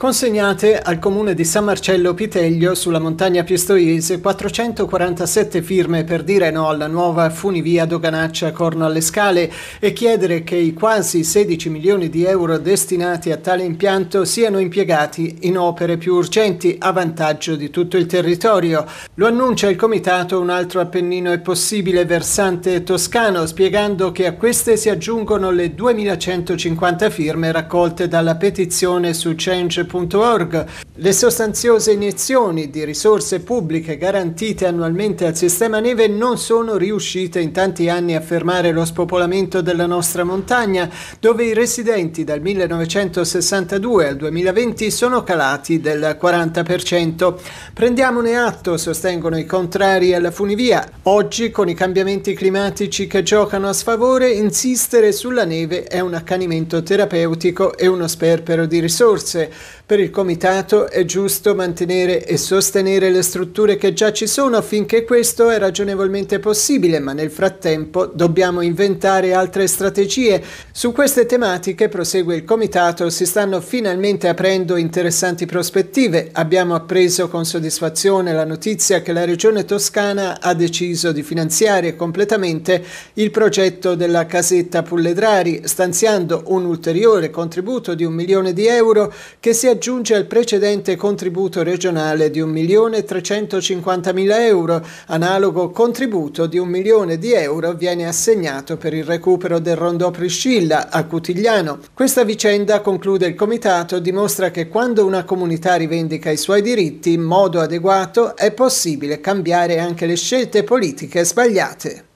Consegnate al comune di San Marcello Piteglio sulla montagna Pistoiese 447 firme per dire no alla nuova funivia doganaccia Corno alle Scale e chiedere che i quasi 16 milioni di euro destinati a tale impianto siano impiegati in opere più urgenti a vantaggio di tutto il territorio. Lo annuncia il comitato Un altro Appennino è possibile versante toscano spiegando che a queste si aggiungono le 2150 firme raccolte dalla petizione su Change foundation.org, le sostanziose iniezioni di risorse pubbliche garantite annualmente al sistema neve non sono riuscite in tanti anni a fermare lo spopolamento della nostra montagna, dove i residenti dal 1962 al 2020 sono calati del 40%. Prendiamone atto, sostengono i contrari alla funivia. Oggi, con i cambiamenti climatici che giocano a sfavore, insistere sulla neve è un accanimento terapeutico e uno sperpero di risorse. Per il Comitato è giusto mantenere e sostenere le strutture che già ci sono affinché questo è ragionevolmente possibile, ma nel frattempo dobbiamo inventare altre strategie. Su queste tematiche, prosegue il Comitato, si stanno finalmente aprendo interessanti prospettive. Abbiamo appreso con soddisfazione la notizia che la Regione Toscana ha deciso di finanziare completamente il progetto della casetta Pulledrari, stanziando un ulteriore contributo di un milione di euro che si è aggiunge al precedente contributo regionale di 1.350.000 euro. Analogo contributo di 1 milione di euro viene assegnato per il recupero del rondò Priscilla a Cutigliano. Questa vicenda, conclude il comitato, dimostra che quando una comunità rivendica i suoi diritti in modo adeguato è possibile cambiare anche le scelte politiche sbagliate.